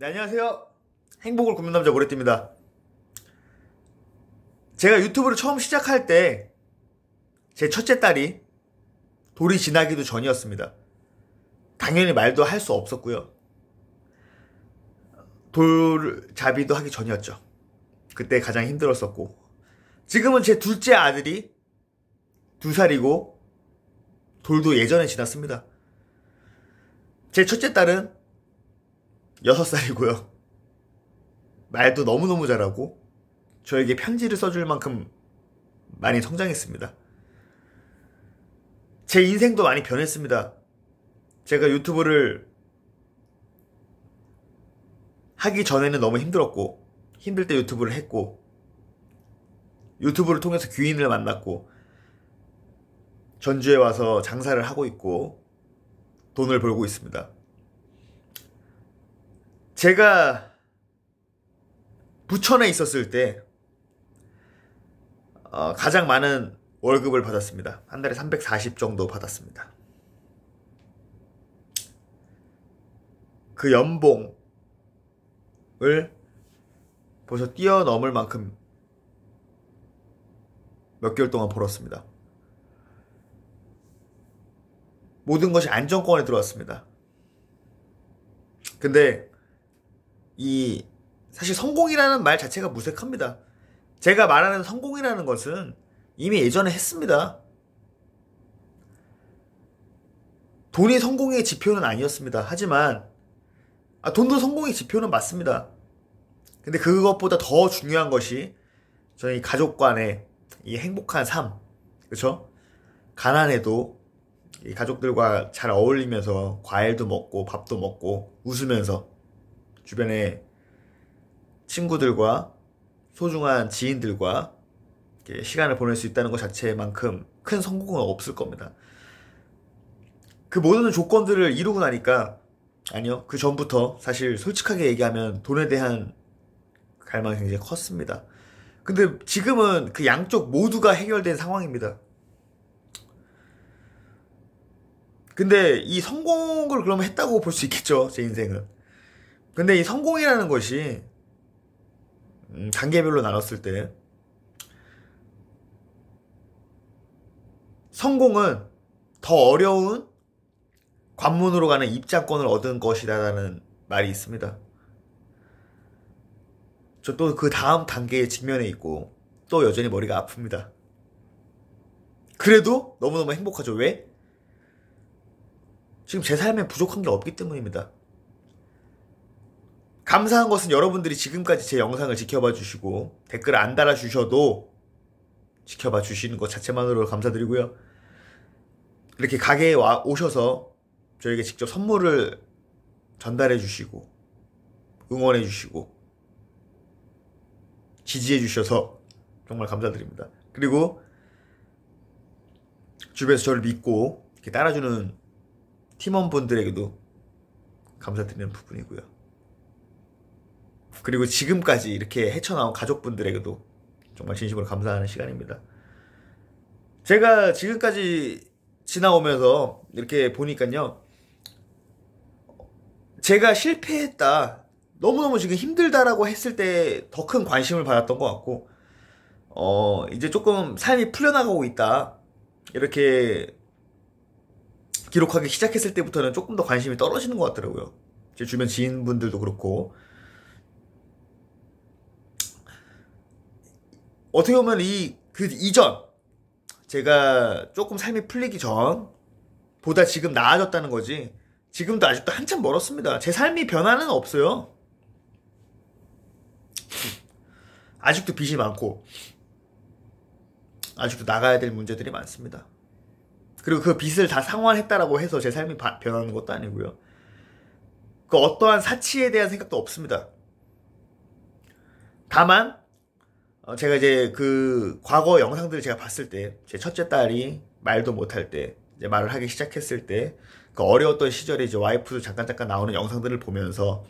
네, 안녕하세요. 행복을 굽는 남자 고래띠입니다. 제가 유튜브를 처음 시작할 때, 제 첫째 딸이 돌이 지나기도 전이었습니다. 당연히 말도 할 수 없었고요. 돌잡이도 하기 전이었죠. 그때 가장 힘들었었고. 지금은 제 둘째 아들이 두 살이고, 돌도 예전에 지났습니다. 제 첫째 딸은 6살이고요. 말도 너무너무 잘하고 저에게 편지를 써줄 만큼 많이 성장했습니다. 제 인생도 많이 변했습니다. 제가 유튜브를 하기 전에는 너무 힘들었고, 힘들 때 유튜브를 했고, 유튜브를 통해서 귀인을 만났고, 전주에 와서 장사를 하고 있고, 돈을 벌고 있습니다. 제가 부천에 있었을 때 어, 가장 많은 월급을 받았습니다. 한 달에 340 정도 받았습니다. 그 연봉을 벌써 뛰어넘을 만큼 몇 개월 동안 벌었습니다. 모든 것이 안정권에 들어왔습니다. 근데 이 사실 성공이라는 말 자체가 무색합니다. 제가 말하는 성공이라는 것은 이미 예전에 했습니다. 돈이 성공의 지표는 아니었습니다. 하지만 아, 돈도 성공의 지표는 맞습니다. 근데 그것보다 더 중요한 것이 저는 이 가족 간의 이 행복한 삶, 그렇죠? 가난해도 이 가족들과 잘 어울리면서 과일도 먹고 밥도 먹고 웃으면서 주변에 친구들과 소중한 지인들과 시간을 보낼 수 있다는 것 자체만큼 큰 성공은 없을 겁니다. 그 모든 조건들을 이루고 나니까 아니요 그 전부터 사실 솔직하게 얘기하면 돈에 대한 갈망이 굉장히 컸습니다. 근데 지금은 그 양쪽 모두가 해결된 상황입니다. 근데 이 성공을 그러면 했다고 볼 수 있겠죠 제 인생은. 근데 이 성공이라는 것이 음, 단계별로 나눴을 때 성공은 더 어려운 관문으로 가는 입장권을 얻은 것이다라는 말이 있습니다. 저 또 그 다음 단계의직면에 있고 또 여전히 머리가 아픕니다. 그래도 너무너무 행복하죠. 왜? 지금 제 삶에 부족한 게 없기 때문입니다. 감사한 것은 여러분들이 지금까지 제 영상을 지켜봐 주시고 댓글 안 달아 주셔도 지켜봐 주시는 것 자체만으로 감사드리고요. 이렇게 가게에 와 오셔서 저에게 직접 선물을 전달해 주시고 응원해 주시고 지지해 주셔서 정말 감사드립니다. 그리고 주변에서 저를 믿고 이렇게 따라주는 팀원분들에게도 감사드리는 부분이고요. 그리고 지금까지 이렇게 헤쳐나온 가족분들에게도 정말 진심으로 감사하는 시간입니다. 제가 지금까지 지나오면서 이렇게 보니까요. 제가 실패했다. 너무너무 지금 힘들다라고 했을 때 더 큰 관심을 받았던 것 같고, 어, 이제 조금 삶이 풀려나가고 있다. 이렇게 기록하기 시작했을 때부터는 조금 더 관심이 떨어지는 것 같더라고요. 제 주변 지인분들도 그렇고, 어떻게 보면 이 그 이전 제가 조금 삶이 풀리기 전 보다 지금 나아졌다는 거지. 지금도 아직도 한참 멀었습니다. 제 삶이 변화는 없어요. 아직도 빚이 많고, 아직도 나가야 될 문제들이 많습니다. 그리고 그 빚을 다 상환했다라고 해서 제 삶이 바, 변하는 것도 아니고요. 그 어떠한 사치에 대한 생각도 없습니다. 다만, 어, 제가 이제 그 과거 영상들을 제가 봤을 때 제 첫째 딸이 말도 못할 때 이제 말을 하기 시작했을 때 그 어려웠던 시절에 이제 와이프도 잠깐 잠깐 나오는 영상들을 보면서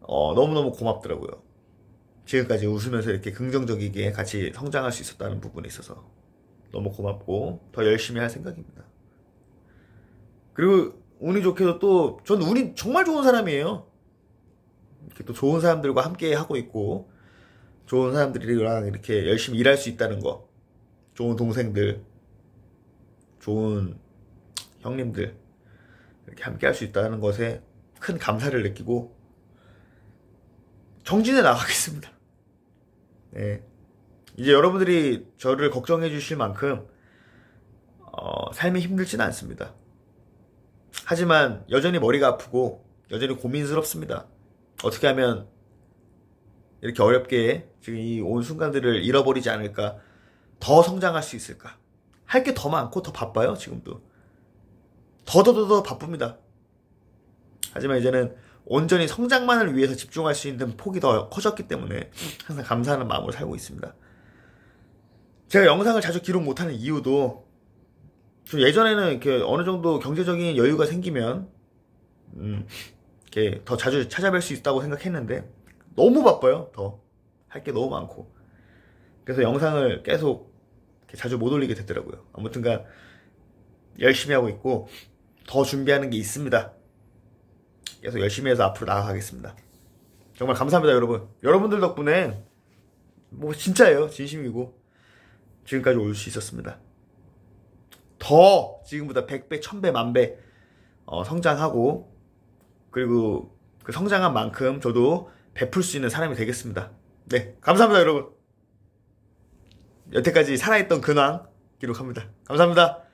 어, 너무너무 고맙더라고요. 지금까지 웃으면서 이렇게 긍정적이게 같이 성장할 수 있었다는 부분에 있어서 너무 고맙고 더 열심히 할 생각입니다. 그리고 운이 좋게도 또 전 운이 정말 좋은 사람이에요. 이렇게 또 좋은 사람들과 함께 하고 있고 좋은 사람들이랑 이렇게 열심히 일할 수 있다는 거. 좋은 동생들, 좋은 형님들, 이렇게 함께 할 수 있다는 것에 큰 감사를 느끼고, 정진해 나가겠습니다. 네. 이제 여러분들이 저를 걱정해 주실 만큼, 어, 삶이 힘들지는 않습니다. 하지만 여전히 머리가 아프고, 여전히 고민스럽습니다. 어떻게 하면 이렇게 어렵게 지금 이 온 순간들을 잃어버리지 않을까? 더 성장할 수 있을까? 할 게 더 많고 더 바빠요, 지금도. 더더더더 바쁩니다. 하지만 이제는 온전히 성장만을 위해서 집중할 수 있는 폭이 더 커졌기 때문에 항상 감사하는 마음으로 살고 있습니다. 제가 영상을 자주 기록 못하는 이유도 좀 예전에는 이렇게 어느 정도 경제적인 여유가 생기면 음, 이렇게 더 자주 찾아뵐 수 있다고 생각했는데 너무 바빠요. 더 할 게 너무 많고 그래서 영상을 계속 자주 못 올리게 되더라고요. 아무튼간 열심히 하고 있고 더 준비하는 게 있습니다. 계속 열심히 해서 앞으로 나아가겠습니다. 정말 감사합니다, 여러분. 여러분들 덕분에 뭐 진짜예요, 진심이고 지금까지 올 수 있었습니다. 더 지금보다 100배, 1000배, 만배 어, 성장하고 그리고 그 성장한 만큼 저도 베풀 수 있는 사람이 되겠습니다. 네, 감사합니다, 여러분. 여태까지 살아있던 근황 기록합니다. 감사합니다.